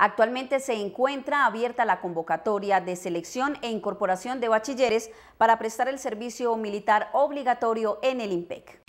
Actualmente se encuentra abierta la convocatoria de selección e incorporación de bachilleres para prestar el servicio militar obligatorio en el IMPEC.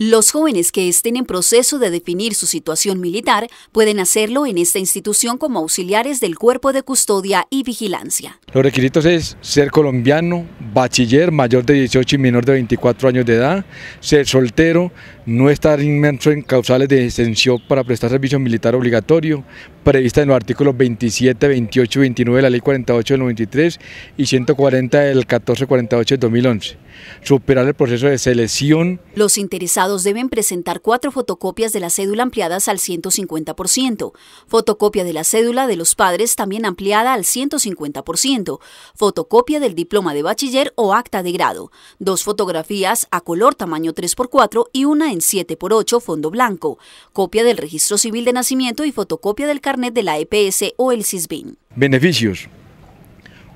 Los jóvenes que estén en proceso de definir su situación militar pueden hacerlo en esta institución como auxiliares del cuerpo de custodia y vigilancia. Los requisitos es ser colombiano, bachiller, mayor de 18 y menor de 24 años de edad, ser soltero, no estar inmerso en causales de exención para prestar servicio militar obligatorio, prevista en el artículo. 27, 28 29 de la Ley 48 del 93 y 140 del 1448 del 2011. Superar el proceso de selección. Los interesados deben presentar cuatro fotocopias de la cédula ampliadas al 150%, fotocopia de la cédula de los padres también ampliada al 150%, fotocopia del diploma de bachiller o acta de grado, dos fotografías a color tamaño 3x4 y una en 7x8 fondo blanco, copia del registro civil de nacimiento y fotocopia del carnet de la EPS o el CISBIN. Beneficios.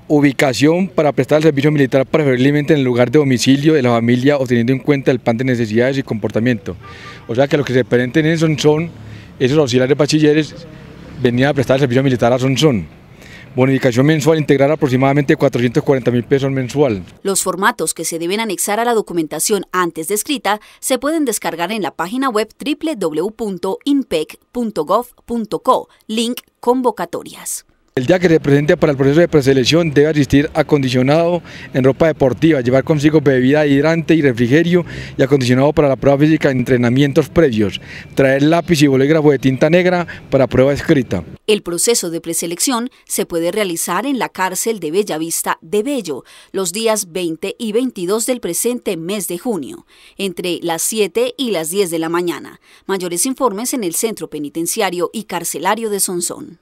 Ubicación para prestar el servicio militar preferiblemente en el lugar de domicilio de la familia o teniendo en cuenta el plan de necesidades y comportamiento. O sea que los que se presenten en Sonson, esos auxiliares bachilleres, venían a prestar el servicio militar a Sonson bonificación mensual integral aproximadamente 440 mil pesos mensual. Los formatos que se deben anexar a la documentación antes descrita se pueden descargar en la página web www.inpec.gov.co, link convocatorias. El día que se presente para el proceso de preselección debe asistir acondicionado en ropa deportiva, llevar consigo bebida hidrante y refrigerio y acondicionado para la prueba física en entrenamientos previos, traer lápiz y bolígrafo de tinta negra para prueba escrita. El proceso de preselección se puede realizar en la cárcel de Bellavista de Bello los días 20 y 22 del presente mes de junio, entre las 7 y las 10 de la mañana. Mayores informes en el Centro Penitenciario y Carcelario de Sonsón.